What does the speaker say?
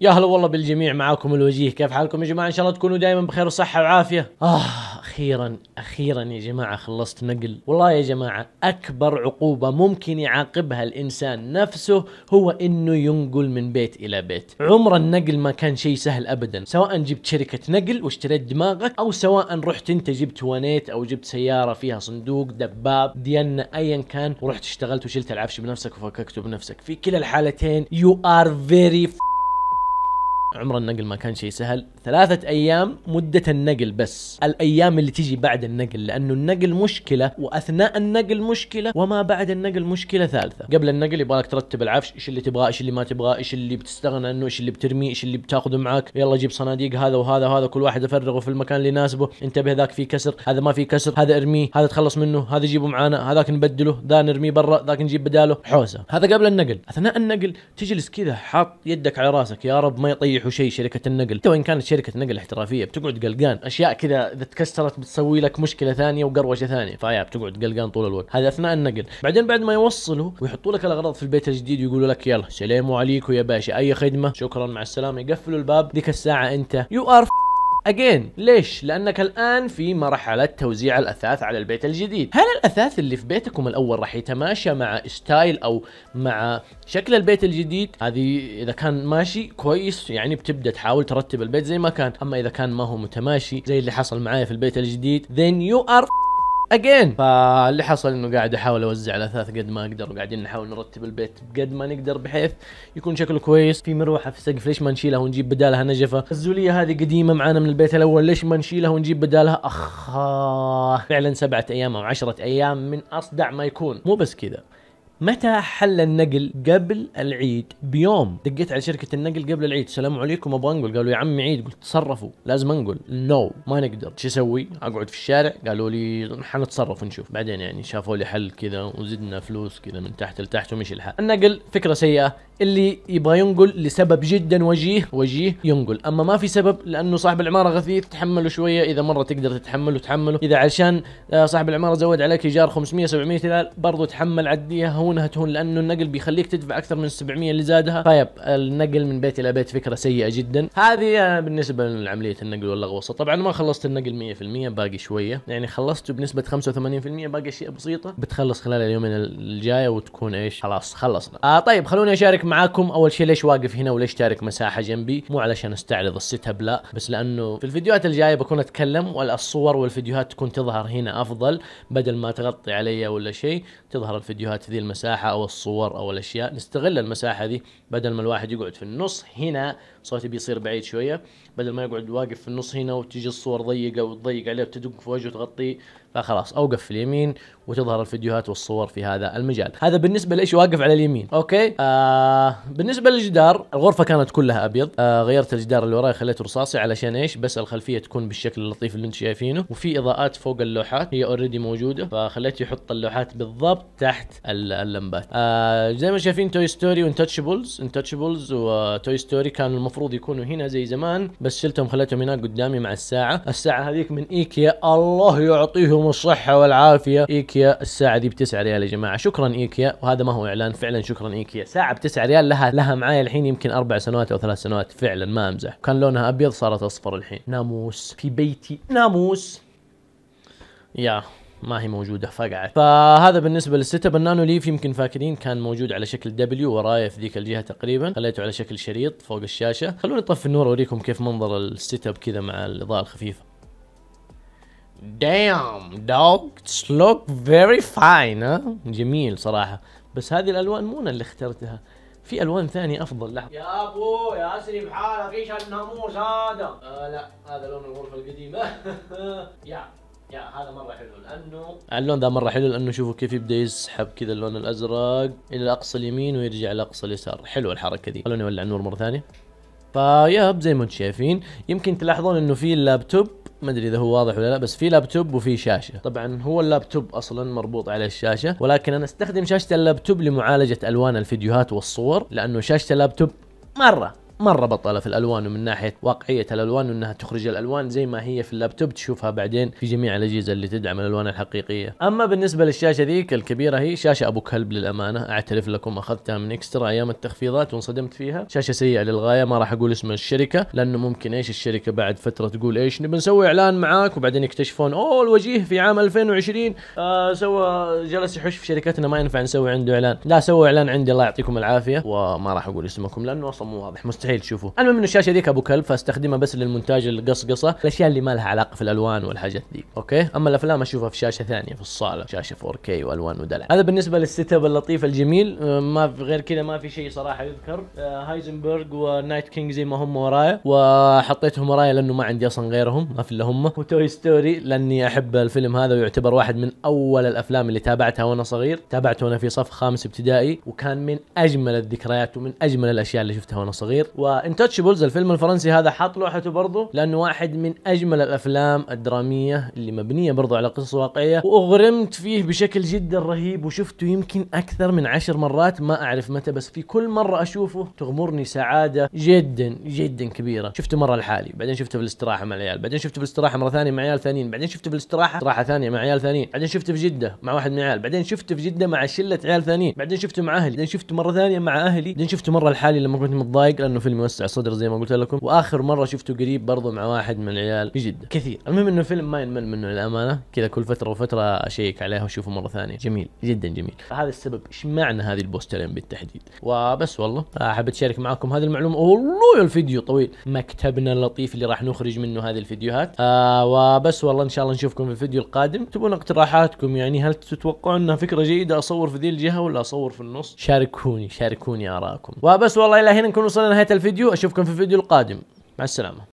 يا هلا والله بالجميع معاكم الوجيه كيف حالكم يا جماعه ان شاء الله تكونوا دائما بخير وصحه وعافيه اه اخيرا اخيرا يا جماعه خلصت نقل والله يا جماعه اكبر عقوبه ممكن يعاقبها الانسان نفسه هو انه ينقل من بيت الى بيت عمر النقل ما كان شيء سهل ابدا سواء جبت شركه نقل واشتريت دماغك او سواء رحت انت جبت ونيت او جبت سياره فيها صندوق دباب دينا ايا كان ورحت اشتغلت وشلت العفش بنفسك وفككته بنفسك في كلا الحالتين يو ار فيري عمر النقل ما كان شيء سهل ثلاثة أيام مدة النقل بس الأيام اللي تجي بعد النقل لأنه النقل مشكلة وأثناء النقل مشكلة وما بعد النقل مشكلة ثالثة قبل النقل يبغالك ترتب العفش إيش اللي تبغاه إيش اللي ما تبغاه إيش اللي بتستغنى عنه إيش اللي بترميه إيش اللي بتاخذه معك يلا جيب صناديق هذا وهذا وهذا كل واحد أفرغه في المكان اللي يناسبه انتبه ذاك في كسر هذا ما في كسر هذا ارميه هذا تخلص منه هذا جيبه معانا هذاك نبدله ذا نرميه برا ذاك نجيب بداله حوسه هذا قبل النقل اثناء النقل تجلس كذا حاط يدك على راسك يا رب ما يطيح وشيء شركه النقل وان كانت شركه نقل احترافيه بتقعد قلقان اشياء كذا اذا تكسرت بتسوي لك مشكله ثانيه وقروشه ثانيه فيا بتقعد قلقان طول الوقت هذا اثناء النقل بعدين بعد ما يوصلوا ويحطوا لك الاغراض في البيت الجديد ويقولوا لك يلا سلام عليكم يا باشا اي خدمه شكرا مع السلامه يقفلوا الباب ذيك الساعه انت يو ار اجين ليش؟ لانك الان في مرحله توزيع الاثاث على البيت الجديد، هل الاثاث اللي في بيتكم الاول راح يتماشى مع ستايل او مع شكل البيت الجديد؟ هذه اذا كان ماشي كويس يعني بتبدا تحاول ترتب البيت زي ما كان، اما اذا كان ما هو متماشي زي اللي حصل معايا في البيت الجديد then you are اجين فاللي حصل انه قاعد احاول اوزع الاثاث قد ما اقدر وقاعدين نحاول نرتب البيت قد ما نقدر بحيث يكون شكله كويس في مروحه في السقف ليش ما نشيلها ونجيب بدالها نجفه الزوليه هذه قديمه معانا من البيت الاول ليش ما نشيلها ونجيب بدالها اخ فعلا سبعه ايام او عشرة ايام من اصدع ما يكون مو بس كذا متى حل النقل قبل العيد بيوم دقيت على شركه النقل قبل العيد السلام عليكم ابغى انقل قالوا يا عمي عيد قلت تصرفوا لازم انقل نو no. ما نقدر شو اسوي اقعد في الشارع قالوا لي حنتصرف ونشوف بعدين يعني شافوا لي حل كذا وزدنا فلوس كذا من تحت لتحت ومشي الحال النقل فكره سيئه اللي يبغى ينقل لسبب جدا وجيه وجيه ينقل اما ما في سبب لانه صاحب العماره غثيث تحمله شويه اذا مره تقدر تتحمله تحمله اذا عشان آه، صاحب العماره زود عليك ايجار 500 700 ريال برضه تحمل عديها تهونها تهون لانه النقل بيخليك تدفع اكثر من 700 اللي زادها طيب النقل من بيت الى بيت فكره سيئه جدا هذه بالنسبه لعمليه النقل والغوصه طبعا ما خلصت النقل 100% باقي شويه يعني خلصته بنسبه 85% باقي اشياء بسيطه بتخلص خلال اليومين الجايه وتكون ايش خلاص خلصنا آه طيب خلوني اشارك معاكم اول شيء ليش واقف هنا وليش تارك مساحه جنبي مو علشان استعرض السيت اب لا بس لانه في الفيديوهات الجايه بكون اتكلم والصور والفيديوهات تكون تظهر هنا افضل بدل ما تغطي علي ولا شيء تظهر الفيديوهات في ذي المساحه المساحه او الصور او الاشياء نستغل المساحه دي بدل ما الواحد يقعد في النص هنا صوتي بيصير بعيد شويه بدل ما يقعد واقف في النص هنا وتجي الصور ضيقه وتضيق عليه وتدق في وجهه وتغطيه فخلاص اوقف في اليمين وتظهر الفيديوهات والصور في هذا المجال هذا بالنسبه لايش واقف على اليمين اوكي آه بالنسبه للجدار الغرفه كانت كلها ابيض آه غيرت الجدار اللي وراي خليته رصاصي علشان ايش بس الخلفيه تكون بالشكل اللطيف اللي انتم شايفينه وفي اضاءات فوق اللوحات هي اوريدي موجوده فخليته يحط اللوحات بالضبط تحت اللمبات آه زي ما شايفين توي ستوري وانتشبلز انتشبلز وتوي ستوري كانوا المفروض يكونوا هنا زي زمان بس شلتهم خليتهم هناك قدامي مع الساعه الساعه هذيك من ايكيا الله يعطيهم الصحه والعافيه ايكيا الساعه دي بتسعة 9 ريال يا جماعه شكرا ايكيا وهذا ما هو اعلان فعلا شكرا ايكيا ساعه بتسعة 9 ريال لها لها معايا الحين يمكن اربع سنوات او ثلاث سنوات فعلا ما امزح كان لونها ابيض صارت اصفر الحين ناموس في بيتي ناموس يا ما هي موجوده فقعت فهذا بالنسبه للست اب النانو ليف يمكن فاكرين كان موجود على شكل دبليو وراي في ذيك الجهه تقريبا خليته على شكل شريط فوق الشاشه خلوني اطفي النور اوريكم كيف منظر الست اب كذا مع الاضاءه الخفيفه damn دوغ اتس لوك فيري فاين ها جميل صراحه بس هذه الالوان مو انا اللي اخترتها في الوان ثانيه افضل لحظه يا ابو يا اسري بحالك ايش الناموس هذا آه لا هذا لون الغرفه القديمه يا يا هذا مره حلو لانه اللون ذا مره حلو لانه شوفوا كيف يبدا يسحب كذا اللون الازرق الى اقصى اليمين ويرجع لاقصى اليسار حلوه الحركه دي خلوني اولع النور مره ثانيه فياب زي ما انتم شايفين يمكن تلاحظون انه في اللابتوب ما ادري اذا هو واضح ولا لا بس في لابتوب وفي شاشه طبعا هو اللابتوب اصلا مربوط على الشاشه ولكن انا استخدم شاشه اللابتوب لمعالجه الوان الفيديوهات والصور لانه شاشه اللابتوب مره مره بطله في الالوان ومن ناحيه واقعيه الالوان وانها تخرج الالوان زي ما هي في اللابتوب تشوفها بعدين في جميع الاجهزه اللي تدعم الالوان الحقيقيه اما بالنسبه للشاشه ذيك الكبيره هي شاشه ابو كلب للامانه اعترف لكم اخذتها من اكسترا ايام التخفيضات وانصدمت فيها شاشه سيئه للغايه ما راح اقول اسم الشركه لانه ممكن ايش الشركه بعد فتره تقول ايش نبي نسوي اعلان معاك وبعدين يكتشفون اوه الوجيه في عام 2020 آه سوى جلس يحش في شركتنا ما ينفع نسوي عنده اعلان لا سوى اعلان عندي الله يعطيكم العافيه وما راح اقول اسمكم لانه اصلا مو واضح مستحيل مستحيل تشوفه المهم انه الشاشه ذيك ابو كلب فاستخدمها بس للمونتاج القصقصه الاشياء اللي ما لها علاقه في الالوان والحاجات دي اوكي اما الافلام اشوفها في شاشه ثانيه في الصاله شاشه 4K والوان ودلع هذا بالنسبه للست اب اللطيف الجميل آه، ما في غير كذا ما في شيء صراحه يذكر آه، هايزنبرغ ونايت كينج زي ما هم ورايا وحطيتهم ورايا لانه ما عندي اصلا غيرهم ما في الا هم وتوي ستوري لاني احب الفيلم هذا ويعتبر واحد من اول الافلام اللي تابعتها وانا صغير تابعته وانا في صف خامس ابتدائي وكان من اجمل الذكريات ومن اجمل الاشياء اللي شفتها وانا صغير وانتشبلز الفيلم الفرنسي هذا حاط لوحته برضه لانه واحد من اجمل الافلام الدراميه اللي مبنيه برضه على قصص واقعيه واغرمت فيه بشكل جدا رهيب وشفته يمكن اكثر من عشر مرات ما اعرف متى بس في كل مره اشوفه تغمرني سعاده جدا جدا كبيره شفته مره لحالي بعدين شفته في الاستراحه مع العيال بعدين شفته في الاستراحه مره ثانيه مع عيال ثانيين بعدين شفته في الاستراحه استراحه ثانيه مع عيال ثانيين بعدين شفته في جده مع واحد من العيال بعدين شفته في جده مع شله عيال ثانيين بعدين شفته مع اهلي بعدين شفته مره ثانيه مع اهلي بعدين شفته مره لحالي لما كنت متضايق لانه فيلم يوسع الصدر زي ما قلت لكم واخر مره شفته قريب برضه مع واحد من العيال في جده كثير المهم انه فيلم ما ينمل منه للامانه كذا كل فتره وفتره اشيك عليها واشوفه مره ثانيه جميل جدا جميل هذا السبب ايش معنى هذه البوسترين بالتحديد وبس والله حبيت اشارك معاكم هذه المعلومه والله الفيديو طويل مكتبنا اللطيف اللي راح نخرج منه هذه الفيديوهات آه وبس والله ان شاء الله نشوفكم في الفيديو القادم تبون اقتراحاتكم يعني هل تتوقعون انها فكره جيده اصور في ذي الجهه ولا اصور في النص شاركوني شاركوني اراءكم وبس والله الى هنا نكون وصلنا لنهايه الفيديو اشوفكم في الفيديو القادم مع السلامه